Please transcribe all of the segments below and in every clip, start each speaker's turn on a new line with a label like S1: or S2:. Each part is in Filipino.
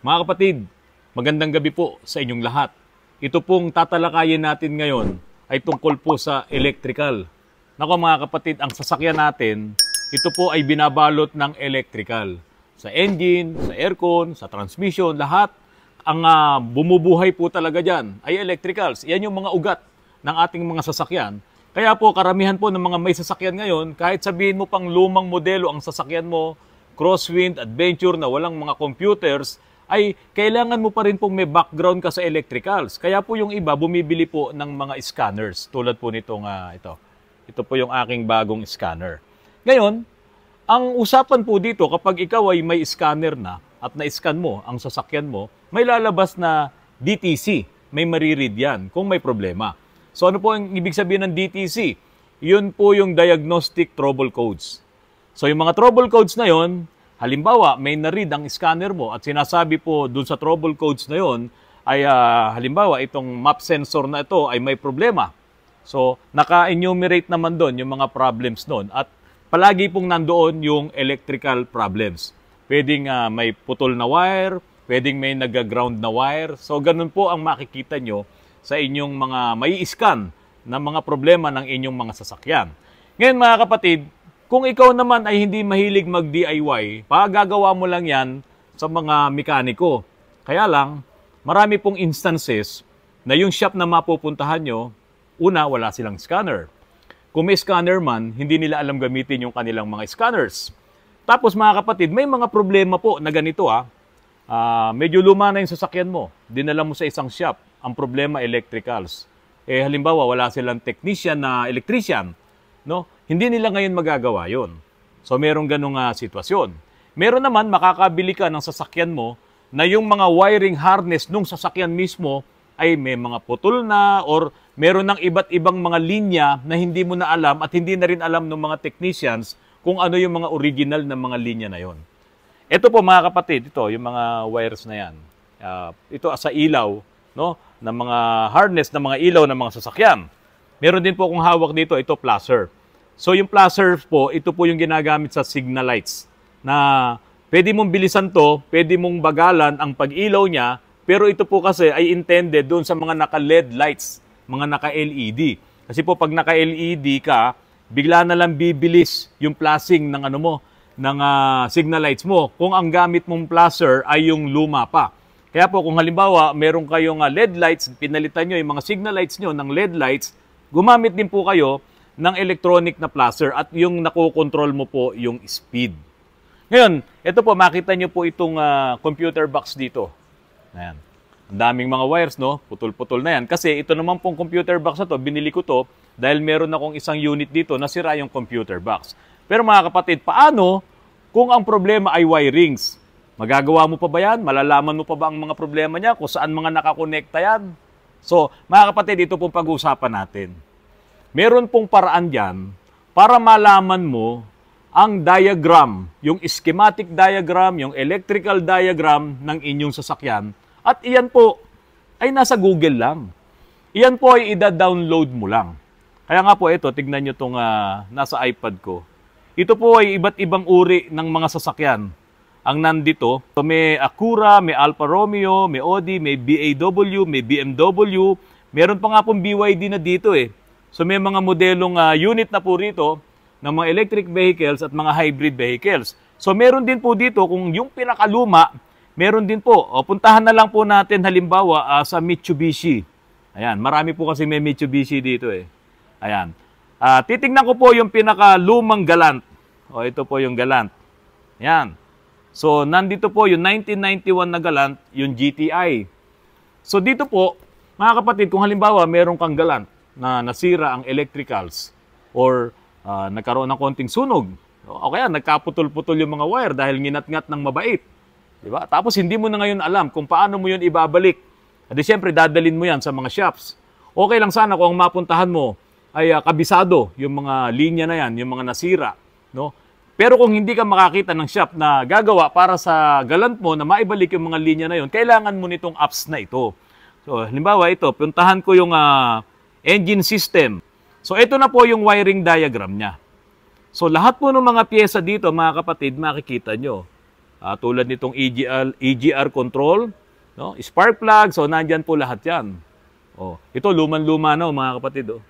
S1: Mga kapatid, magandang gabi po sa inyong lahat. Ito pong tatalakayin natin ngayon ay tungkol po sa electrical. Nako mga kapatid, ang sasakyan natin, ito po ay binabalot ng electrical. Sa engine, sa aircon, sa transmission, lahat ang uh, bumubuhay po talaga dyan ay electricals. Iyan yung mga ugat ng ating mga sasakyan. Kaya po karamihan po ng mga may sasakyan ngayon, kahit sabihin mo pang lumang modelo ang sasakyan mo, crosswind, adventure na walang mga computers, ay kailangan mo pa rin pong may background ka sa electricals. Kaya po yung iba bumibili po ng mga scanners tulad po nitong uh, ito. Ito po yung aking bagong scanner. Ngayon, ang usapan po dito kapag ikaw ay may scanner na at na-scan mo ang sasakyan mo, may lalabas na DTC. May maririd yan kung may problema. So ano po ang ibig sabihin ng DTC? Yun po yung Diagnostic Trouble Codes. So yung mga trouble codes na yon, Halimbawa, may na-read ang scanner mo at sinasabi po doon sa trouble codes na yon ay uh, halimbawa itong map sensor na ito ay may problema. So, naka-enumerate naman doon yung mga problems noon at palagi pong nandoon yung electrical problems. Pwedeng uh, may putol na wire, pwedeng may nag-ground na wire. So, ganun po ang makikita nyo sa inyong mga may scan na mga problema ng inyong mga sasakyan. Ngayon mga kapatid, kung ikaw naman ay hindi mahilig mag-DIY, pagagawa mo lang yan sa mga mekaniko. Kaya lang, marami pong instances na yung shop na mapupuntahan nyo, una, wala silang scanner. Kung may scanner man, hindi nila alam gamitin yung kanilang mga scanners. Tapos mga kapatid, may mga problema po na ganito ha. Ah. ah, medyo luma na yung sasakyan mo. Dinala mo sa isang shop. Ang problema, electricals. Eh halimbawa, wala silang technician na electrician. No? Hindi nila ngayon magagawa yon. So merong ganung uh, ah, sitwasyon. Meron naman makakabili ka ng sasakyan mo na yung mga wiring harness nung sasakyan mismo ay may mga putol na or meron ng iba't ibang mga linya na hindi mo na alam at hindi na rin alam ng mga technicians kung ano yung mga original na mga linya na yon. Ito po mga kapatid, ito yung mga wires na yan. Uh, ito sa ilaw no ng mga harness ng mga ilaw ng mga sasakyan. Meron din po akong hawak dito, ito placer. So yung placer po, ito po yung ginagamit sa signal lights na pwede mong bilisan to, pwede mong bagalan ang pag-ilaw niya, pero ito po kasi ay intended doon sa mga naka-LED lights, mga naka-LED. Kasi po pag naka-LED ka, bigla na lang bibilis yung flashing ng ano mo, ng uh, ah, signal lights mo kung ang gamit mong flasher ay yung luma pa. Kaya po kung halimbawa meron kayong uh, ah, LED lights, pinalitan nyo yung mga signal lights nyo ng LED lights, gumamit din po kayo ng electronic na placer at yung nakokontrol mo po yung speed. Ngayon, ito po, makita nyo po itong uh, computer box dito. Ayan. Ang daming mga wires, no? Putol-putol na yan. Kasi ito naman pong computer box na to, binili ko to dahil meron akong isang unit dito, na sira yung computer box. Pero mga kapatid, paano kung ang problema ay wirings? Magagawa mo pa ba yan? Malalaman mo pa ba ang mga problema niya? Kung saan mga nakakonekta yan? So, mga kapatid, ito pong pag-uusapan natin. Meron pong paraan dyan para malaman mo ang diagram, yung schematic diagram, yung electrical diagram ng inyong sasakyan. At iyan po ay nasa Google lang. Iyan po ay ida-download mo lang. Kaya nga po ito, tignan nyo itong uh, ah, nasa iPad ko. Ito po ay iba't ibang uri ng mga sasakyan ang nandito. So may Acura, may Alfa Romeo, may Audi, may BAW, may BMW. Meron pa nga pong BYD na dito eh. So may mga modelong uh, unit na po rito ng mga electric vehicles at mga hybrid vehicles. So meron din po dito kung yung pinakaluma, meron din po. O, puntahan na lang po natin halimbawa uh, sa Mitsubishi. Ayan, marami po kasi may Mitsubishi dito eh. Ayan. Uh, titignan ko po yung pinakalumang galant. O ito po yung galant. Ayan. So, nandito po yung 1991 na Galant, yung GTI. So, dito po, mga kapatid, kung halimbawa meron kang Galant na nasira ang electricals or uh, nagkaroon ng konting sunog, o kaya nagkaputol-putol yung mga wire dahil nginat-ngat ng mabait. Diba? Tapos hindi mo na ngayon alam kung paano mo yun ibabalik. At eh, di syempre, dadalin mo yan sa mga shops. Okay lang sana kung ang mapuntahan mo ay uh, kabisado yung mga linya na yan, yung mga nasira. No? Pero kung hindi ka makakita ng shop na gagawa para sa galant mo na maibalik yung mga linya na yon, kailangan mo nitong apps na ito. So, halimbawa ito, puntahan ko yung uh, engine system. So, ito na po yung wiring diagram niya. So, lahat po ng mga pyesa dito, mga kapatid, makikita nyo. Uh, tulad nitong EGR, EGR control, no? spark plug, so nandyan po lahat yan. Oh, ito, luman-luma na, no, oh, mga kapatid. Oh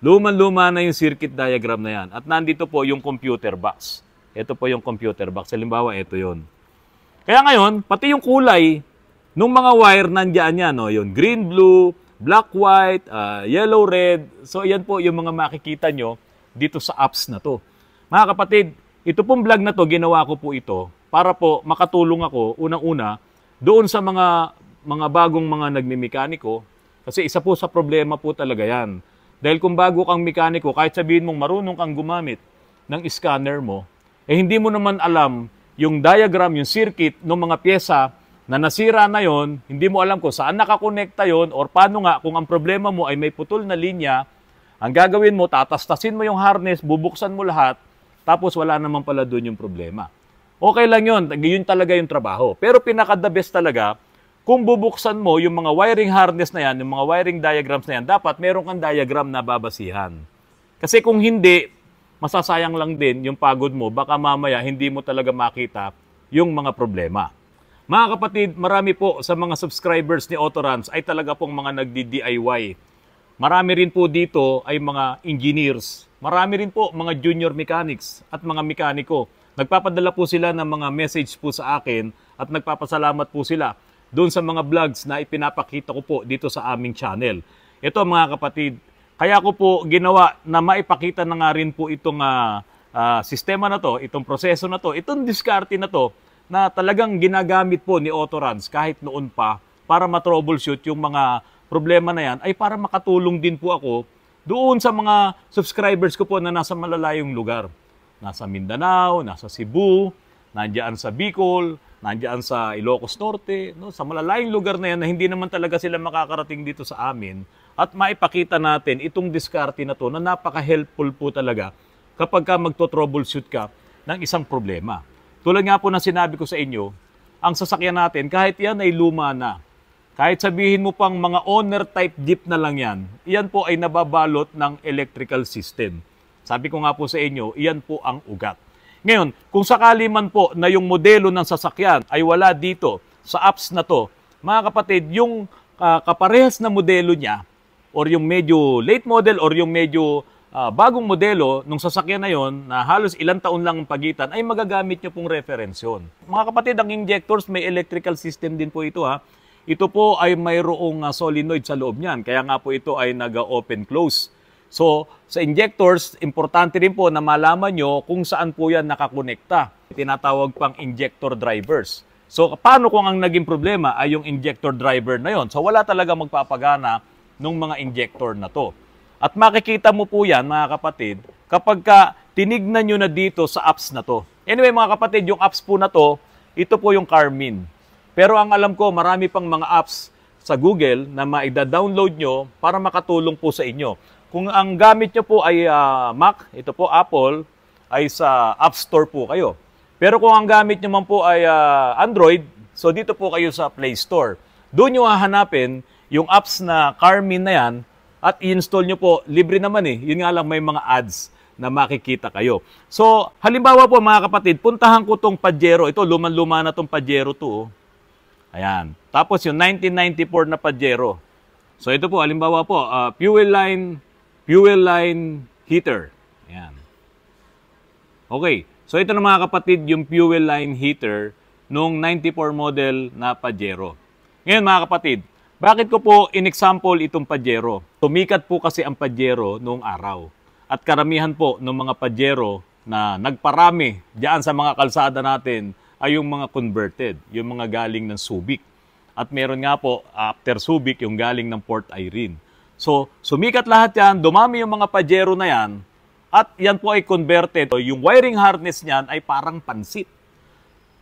S1: luma luma na yung circuit diagram na yan. At nandito po yung computer box. Ito po yung computer box. Halimbawa, ito yon. Kaya ngayon, pati yung kulay nung mga wire nandiyan yan. No? Yun, green, blue, black, white, uh, yellow, red. So, yan po yung mga makikita nyo dito sa apps na to. Mga kapatid, ito pong vlog na to, ginawa ko po ito para po makatulong ako, unang-una, doon sa mga mga bagong mga nagmimekaniko. Kasi isa po sa problema po talaga yan dahil kung bago kang mekaniko, kahit sabihin mong marunong kang gumamit ng scanner mo, eh hindi mo naman alam yung diagram, yung circuit ng mga pyesa na nasira na yon, hindi mo alam kung saan nakakonekta yon or paano nga kung ang problema mo ay may putol na linya, ang gagawin mo, tatastasin mo yung harness, bubuksan mo lahat, tapos wala naman pala doon yung problema. Okay lang yun, yun talaga yung trabaho. Pero pinaka-the best talaga, kung bubuksan mo yung mga wiring harness na yan, yung mga wiring diagrams na yan, dapat meron kang diagram na babasihan. Kasi kung hindi, masasayang lang din yung pagod mo. Baka mamaya hindi mo talaga makita yung mga problema. Mga kapatid, marami po sa mga subscribers ni Autorams ay talaga pong mga nagdi-DIY. Marami rin po dito ay mga engineers. Marami rin po mga junior mechanics at mga mekaniko. Nagpapadala po sila ng mga message po sa akin at nagpapasalamat po sila doon sa mga vlogs na ipinapakita ko po dito sa aming channel. Ito mga kapatid, kaya ko po ginawa na maipakita na nga rin po itong uh, uh, sistema na to, itong proseso na to, itong discarte na to na talagang ginagamit po ni Otorans kahit noon pa para ma-troubleshoot yung mga problema na yan ay para makatulong din po ako doon sa mga subscribers ko po na nasa malalayong lugar. Nasa Mindanao, nasa Cebu, nandiyan sa Bicol, nandiyan sa Ilocos Norte, no, sa malalayong lugar na yan na hindi naman talaga sila makakarating dito sa amin at maipakita natin itong diskarte na to na napaka-helpful po talaga kapag ka magto-troubleshoot ka ng isang problema. Tulad nga po ng sinabi ko sa inyo, ang sasakyan natin, kahit yan ay luma na, kahit sabihin mo pang mga owner type jeep na lang yan, yan po ay nababalot ng electrical system. Sabi ko nga po sa inyo, yan po ang ugat. Ngayon, kung sakali man po na yung modelo ng sasakyan ay wala dito sa apps na to, mga kapatid, yung uh, kaparehas na modelo niya or yung medyo late model or yung medyo uh, bagong modelo ng sasakyan na yon na halos ilang taon lang ang pagitan ay magagamit nyo pong reference yon. Mga kapatid, ang injectors may electrical system din po ito ha. Ito po ay mayroong uh, solenoid sa loob niyan. Kaya nga po ito ay naga-open-close So, sa injectors, importante rin po na malaman nyo kung saan po yan nakakonekta. Tinatawag pang injector drivers. So, paano kung ang naging problema ay yung injector driver na yon? So, wala talaga magpapagana ng mga injector na to. At makikita mo po yan, mga kapatid, kapag ka tinignan nyo na dito sa apps na to. Anyway, mga kapatid, yung apps po na to, ito po yung Carmin. Pero ang alam ko, marami pang mga apps sa Google na maida-download nyo para makatulong po sa inyo. Kung ang gamit nyo po ay uh, Mac, ito po Apple, ay sa App Store po kayo. Pero kung ang gamit nyo man po ay uh, Android, so dito po kayo sa Play Store. Doon nyo hahanapin yung apps na Carmin na yan at i-install nyo po. Libre naman eh. Yun nga lang may mga ads na makikita kayo. So, halimbawa po mga kapatid, puntahan ko tong Pajero. Ito, luman-luma na tong Pajero to. Oh. Ayan. Tapos yung 1994 na Pajero. So, ito po, halimbawa po, uh, ah, fuel line fuel line heater. Yan. Okay, so ito na mga kapatid yung fuel line heater nung 94 model na Pajero. Ngayon mga kapatid, bakit ko po in-example itong Pajero? Tumikat po kasi ang Pajero noong araw. At karamihan po ng mga Pajero na nagparami diyan sa mga kalsada natin ay yung mga converted, yung mga galing ng Subic. At meron nga po after Subic yung galing ng Port Irene. So, sumikat lahat yan, dumami yung mga Pajero na yan, at yan po ay converted. So, yung wiring harness niyan ay parang pansit.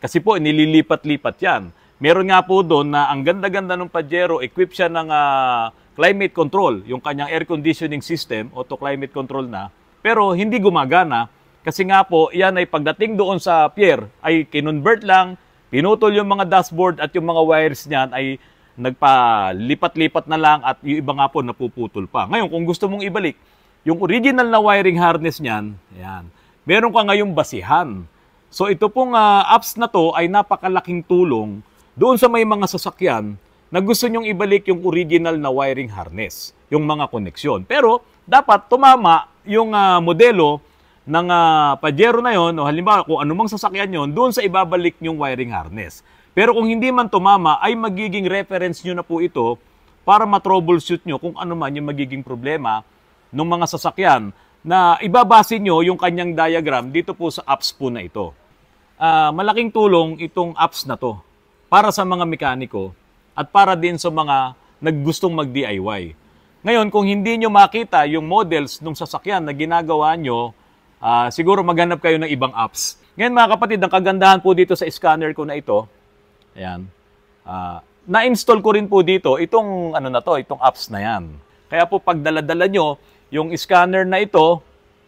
S1: Kasi po, nililipat-lipat yan. Meron nga po doon na ang ganda-ganda ng Pajero, equipped siya ng uh, climate control, yung kanyang air conditioning system, auto climate control na, pero hindi gumagana kasi nga po, yan ay pagdating doon sa pier ay kinonvert lang, pinutol yung mga dashboard at yung mga wires niyan ay nagpalipat-lipat na lang at yung iba nga po napuputol pa. Ngayon, kung gusto mong ibalik, yung original na wiring harness niyan, ayan, meron ka ngayong basihan. So ito pong uh, apps na to ay napakalaking tulong doon sa may mga sasakyan na gusto nyong ibalik yung original na wiring harness, yung mga koneksyon. Pero dapat tumama yung uh, modelo ng uh, Pajero na yon o halimbawa kung anumang sasakyan yon doon sa ibabalik yung wiring harness. Pero kung hindi man tumama, ay magiging reference nyo na po ito para ma-troubleshoot nyo kung ano man yung magiging problema ng mga sasakyan na ibabase nyo yung kanyang diagram dito po sa apps po na ito. Uh, malaking tulong itong apps na to para sa mga mekaniko at para din sa mga naggustong mag-DIY. Ngayon, kung hindi nyo makita yung models ng sasakyan na ginagawa nyo, uh, siguro maghanap kayo ng ibang apps. Ngayon mga kapatid, ang kagandahan po dito sa scanner ko na ito, Ayan. Uh, na-install ko rin po dito itong ano na to, itong apps na 'yan. Kaya po pag dala-dala nyo yung scanner na ito,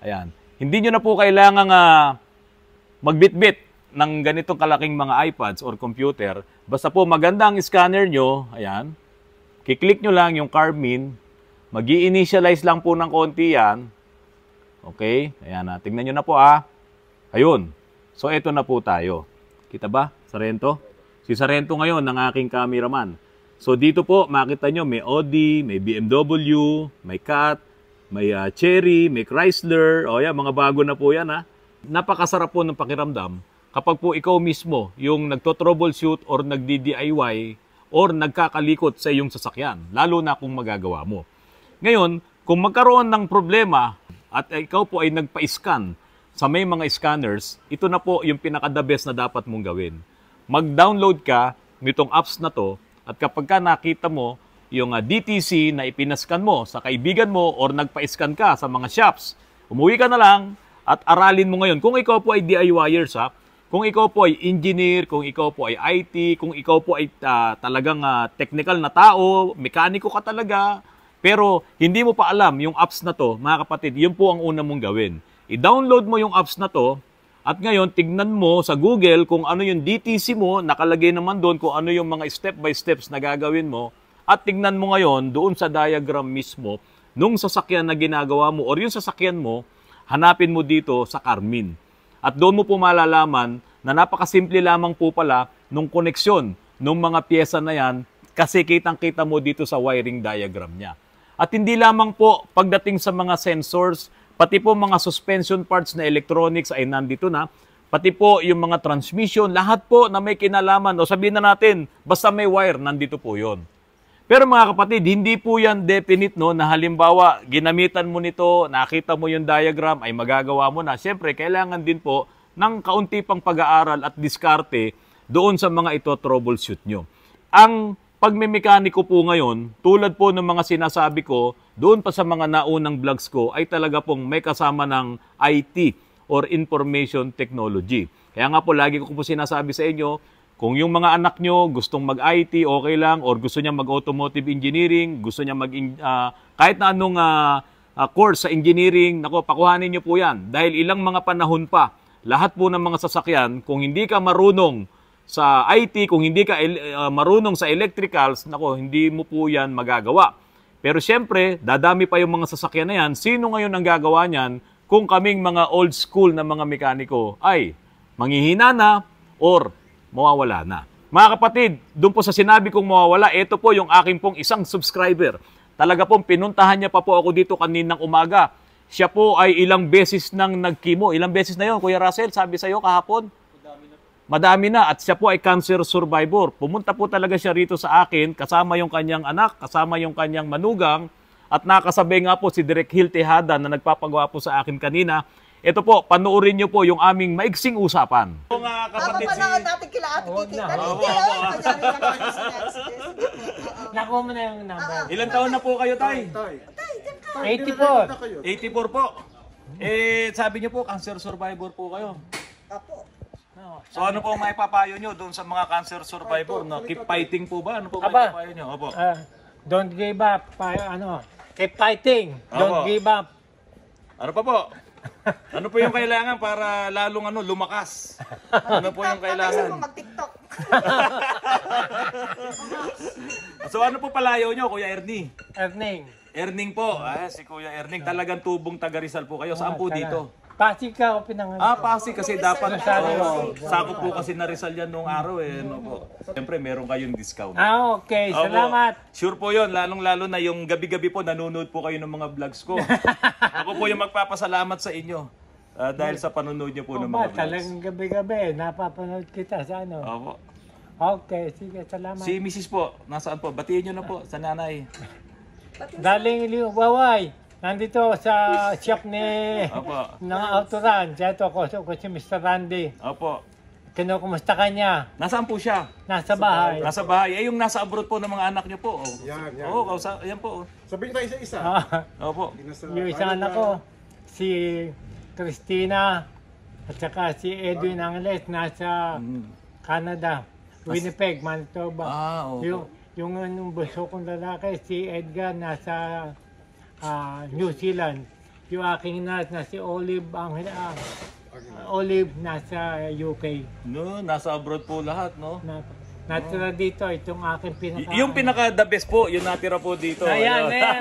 S1: ayan, hindi nyo na po kailangang uh, magbitbit ng ganitong kalaking mga iPads or computer. Basta po maganda ang scanner nyo, ayan, kiklik nyo lang yung Carmin, mag initialize lang po ng konti yan. Okay, ayan na, ah, tingnan nyo na po ah. Ayun, so ito na po tayo. Kita ba, Sarento? Si Sarento ngayon ng aking cameraman. So dito po makita nyo may Audi, may BMW, may Cat, may uh, ah, Cherry, may Chrysler. O yan, mga bago na po yan ha. Napakasarap po ng pakiramdam kapag po ikaw mismo yung nagto-troubleshoot or nagdi-DIY or nagkakalikot sa iyong sasakyan, lalo na kung magagawa mo. Ngayon, kung magkaroon ng problema at ikaw po ay nagpa-scan sa may mga scanners, ito na po yung pinaka-the best na dapat mong gawin mag-download ka nitong apps na to at kapag ka nakita mo yung ah, DTC na ipinaskan mo sa kaibigan mo or nagpa-scan ka sa mga shops, umuwi ka na lang at aralin mo ngayon. Kung ikaw po ay DIYer sa kung ikaw po ay engineer, kung ikaw po ay IT, kung ikaw po ay uh, talagang uh, technical na tao, mekaniko ka talaga, pero hindi mo pa alam yung apps na to, mga kapatid, yun po ang una mong gawin. I-download mo yung apps na to at ngayon, tignan mo sa Google kung ano yung DTC mo, nakalagay naman doon kung ano yung mga step by steps na gagawin mo. At tignan mo ngayon doon sa diagram mismo nung sasakyan na ginagawa mo or yung sasakyan mo, hanapin mo dito sa Carmin. At doon mo po malalaman na napakasimple lamang po pala nung koneksyon nung mga pyesa na yan kasi kitang-kita mo dito sa wiring diagram niya. At hindi lamang po pagdating sa mga sensors, Pati po mga suspension parts na electronics ay nandito na. Pati po yung mga transmission, lahat po na may kinalaman o sabihin na natin, basta may wire, nandito po yon. Pero mga kapatid, hindi po yan definite no, na halimbawa ginamitan mo nito, nakita mo yung diagram, ay magagawa mo na. Siyempre, kailangan din po ng kaunti pang pag-aaral at diskarte doon sa mga ito troubleshoot nyo. Ang pagmemekaniko po ngayon, tulad po ng mga sinasabi ko, doon pa sa mga naunang vlogs ko ay talaga pong may kasama ng IT or Information Technology. Kaya nga po, lagi ko po sinasabi sa inyo, kung yung mga anak nyo gustong mag-IT, okay lang, or gusto niya mag-automotive engineering, gusto niya mag- uh, ah, kahit na anong uh, uh, course sa engineering, nako, pakuhanin nyo po yan. Dahil ilang mga panahon pa, lahat po ng mga sasakyan, kung hindi ka marunong sa IT, kung hindi ka uh, marunong sa electricals, nako, hindi mo po yan magagawa. Pero siyempre, dadami pa yung mga sasakyan na yan. Sino ngayon ang gagawa niyan kung kaming mga old school na mga mekaniko ay manghihina na or mawawala na? Mga kapatid, doon po sa sinabi kong mawawala, ito po yung aking pong isang subscriber. Talaga pong pinuntahan niya pa po ako dito kaninang umaga. Siya po ay ilang beses nang nagkimo. Ilang beses na yon Kuya Russell, sabi sa'yo kahapon? madami na at siya po ay cancer survivor. Pumunta po talaga siya rito sa akin kasama yung kanyang anak, kasama yung kanyang manugang at nakasabay nga po si Direk Hill na nagpapagawa po sa akin kanina. Ito po, panoorin niyo po yung aming maiksing usapan.
S2: Oo nga kapatid si... Ako natin kila ate Titi. Nakuha mo na yung number. Ilan taon na po kayo, Tay? Tay,
S1: 84. 84 po. Eh, sabi niyo po, cancer survivor po kayo. Apo. So ano po ang maipapayo nyo doon sa mga cancer survivor? No? Keep
S2: fighting po ba? Ano po may Aba. papayo nyo? Opo. Ah, don't give up. Pa, ano, keep fighting. Don't Opo. give
S1: up. Ano pa po? Ano po yung kailangan para lalong ano lumakas? Ano po yung kailangan? mag-tiktok. So ano po palayo nyo, Kuya Ernie? Erning. Erning po. Ah, si Kuya Erning, talagang tubong taga Rizal po kayo. Saan po ah, dito?
S2: Pasig ka ako pinangalan. Ah, Pasig kasi dapat oh, sakop po kasi
S1: na Rizal yan noong araw eh. No po. Siyempre, meron kayong discount. Ah, okay. Opo. Salamat. Sure po yon Lalong-lalo na yung gabi-gabi po, nanonood po kayo ng mga vlogs ko. ako po yung magpapasalamat sa inyo. Uh, dahil sa panonood niyo po oh, ng mga ba, vlogs. Talagang
S2: gabi-gabi, napapanood kita sa ano. Opo. Okay, sige, salamat. Si Mrs. po, nasaan po? Batiin niyo na po sa nanay. Daling Liwaway. Nandito sa shop ni Opo. ng Autoran. Siya ito ko, ko si Mr. Randy. Opo. Kino, kumusta ka niya? Nasaan po siya? Nasa bahay. Nasa
S1: bahay. Eh, yung nasa abroad po ng mga anak niyo po. Oh. Yan, yan. Oo, kausa, yan po. Oh. Sabihin tayo isa-isa. Ah. Opo. Inasa- Yung isang anak ko,
S2: si Christina at saka si Edwin ah. Angeles nasa mm. Canada. Winnipeg, Manitoba. Ah, opo. Yung, yung, yung bunso kong lalaki, si Edgar, nasa uh, New Zealand. Yung aking nurse na si Olive ang uh, Olive nasa UK. No, nasa abroad po lahat, no? Nasa Natira dito,
S1: itong aking pinaka... yung pinaka the best po, yung natira po dito. Ayan, ayan. ayan.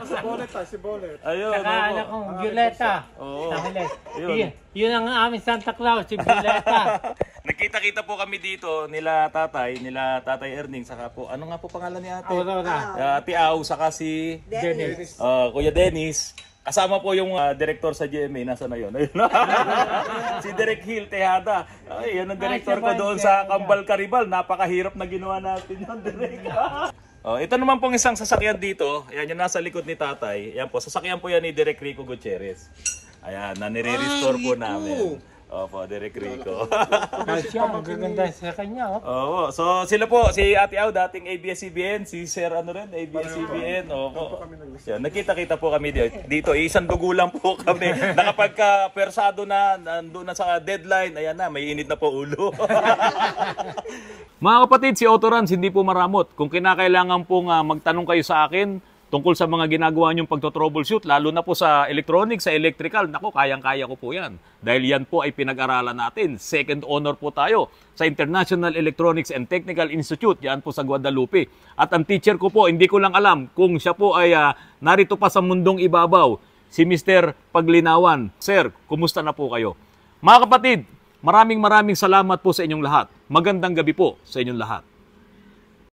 S1: si Boleta, ah, si Bolet. Ayun,
S2: Saka ano anak kong ah, Violeta. Oo. Nakilis.
S1: Yun. Yun.
S2: ang aming Santa Claus, si Violeta.
S1: Nakita-kita po kami dito nila tatay, nila tatay Erning, saka po, ano nga po pangalan ni ate? Aurora. Ah, ate Au, saka si Dennis. Dennis. ah, Kuya Dennis. Kasama po yung uh, director sa GMA, nasa na yun? Ayun. si Direk Hill, Tejada. Ay, yan ang director ko doon sa Kambal Karibal. Napakahirap na ginawa natin yun, Direk. oh, ito naman pong isang sasakyan dito. Ayan, yung nasa likod ni tatay. Ayan po, sasakyan po yan ni Direk Rico Gutierrez. Ayan, na nire-restore po namin. Opo, oh, Derek Rico. Kahit siya, ang
S2: gaganda sa kanya. Oh.
S1: Oo. So, sila po, si Ate Au, dating ABS-CBN, si Sir ano rin, ABS-CBN. Opo. Yan, nakita-kita po kami dito. Dito, isang dugo lang po kami. Nakapagka-persado na, nandun na sa deadline. Ayan na, may init na po ulo. Mga kapatid, si Otorans hindi po maramot. Kung kinakailangan pong uh, magtanong kayo sa akin, tungkol sa mga ginagawa niyong pagto-troubleshoot, lalo na po sa electronics, sa electrical, nako, kayang-kaya ko po yan. Dahil yan po ay pinag-aralan natin. Second honor po tayo sa International Electronics and Technical Institute, yan po sa Guadalupe. At ang teacher ko po, hindi ko lang alam kung siya po ay uh, narito pa sa mundong ibabaw, si Mr. Paglinawan. Sir, kumusta na po kayo? Mga kapatid, maraming maraming salamat po sa inyong lahat. Magandang gabi po sa inyong lahat.